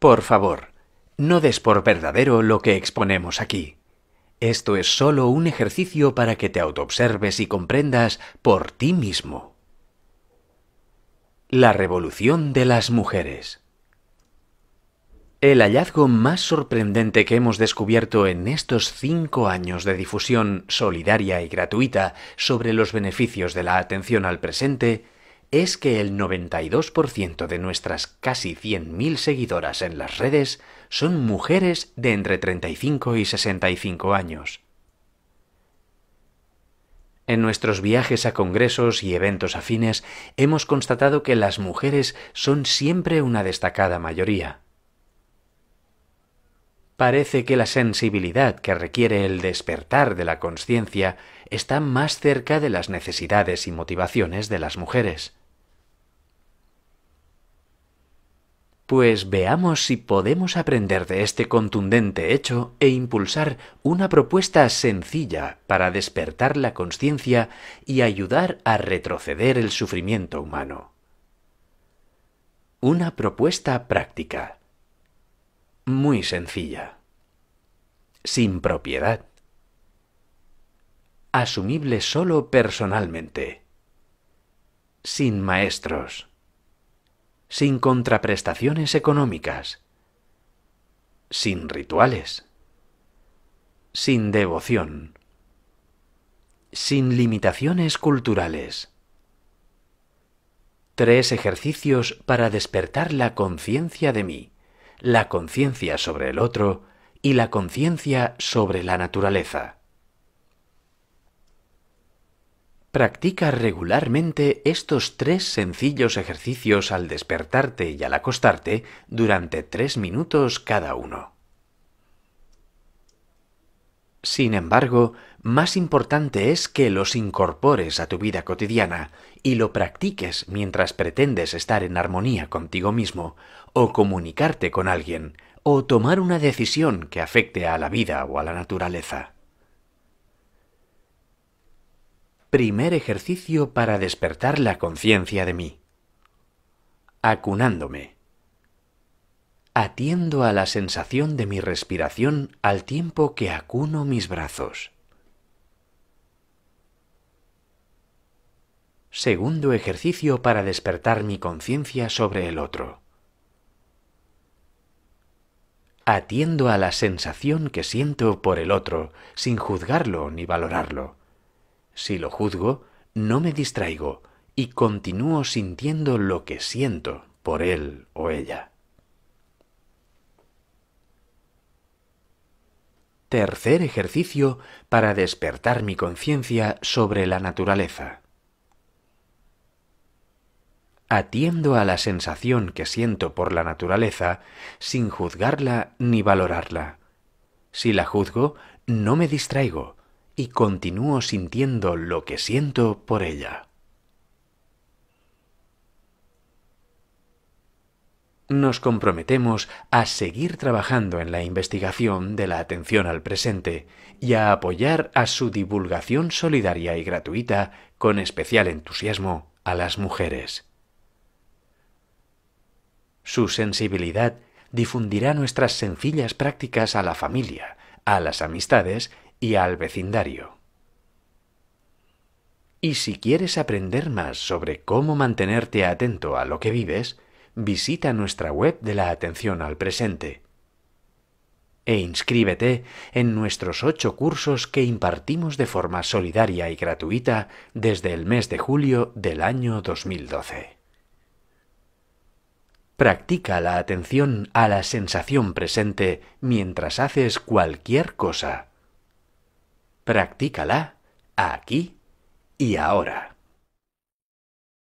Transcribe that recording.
Por favor, no des por verdadero lo que exponemos aquí. Esto es solo un ejercicio para que te autoobserves y comprendas por ti mismo. La revolución de las mujeres. El hallazgo más sorprendente que hemos descubierto en estos cinco años de difusión solidaria y gratuita sobre los beneficios de la atención al presente es que el 92% de nuestras casi 100.000 seguidoras en las redes son mujeres de entre 35 y 65 años. En nuestros viajes a congresos y eventos afines hemos constatado que las mujeres son siempre una destacada mayoría. Parece que la sensibilidad que requiere el despertar de la conciencia está más cerca de las necesidades y motivaciones de las mujeres. Pues veamos si podemos aprender de este contundente hecho e impulsar una propuesta sencilla para despertar la conciencia y ayudar a retroceder el sufrimiento humano. Una propuesta práctica. Muy sencilla. Sin propiedad. Asumible solo personalmente. Sin maestros sin contraprestaciones económicas, sin rituales, sin devoción, sin limitaciones culturales. Tres ejercicios para despertar la conciencia de mí, la conciencia sobre el otro y la conciencia sobre la naturaleza. Practica regularmente estos tres sencillos ejercicios al despertarte y al acostarte durante tres minutos cada uno. Sin embargo, más importante es que los incorpores a tu vida cotidiana y lo practiques mientras pretendes estar en armonía contigo mismo, o comunicarte con alguien, o tomar una decisión que afecte a la vida o a la naturaleza. primer ejercicio para despertar la conciencia de mí. Acunándome. Atiendo a la sensación de mi respiración al tiempo que acuno mis brazos. Segundo ejercicio para despertar mi conciencia sobre el otro. Atiendo a la sensación que siento por el otro sin juzgarlo ni valorarlo. Si lo juzgo, no me distraigo y continúo sintiendo lo que siento por él o ella. Tercer ejercicio para despertar mi conciencia sobre la naturaleza. Atiendo a la sensación que siento por la naturaleza sin juzgarla ni valorarla. Si la juzgo, no me distraigo y continúo sintiendo lo que siento por ella. Nos comprometemos a seguir trabajando en la investigación de la atención al presente y a apoyar a su divulgación solidaria y gratuita con especial entusiasmo a las mujeres. Su sensibilidad difundirá nuestras sencillas prácticas a la familia, a las amistades y al vecindario. Y si quieres aprender más sobre cómo mantenerte atento a lo que vives, visita nuestra web de la atención al presente e inscríbete en nuestros ocho cursos que impartimos de forma solidaria y gratuita desde el mes de julio del año 2012. Practica la atención a la sensación presente mientras haces cualquier cosa. Practícala aquí y ahora.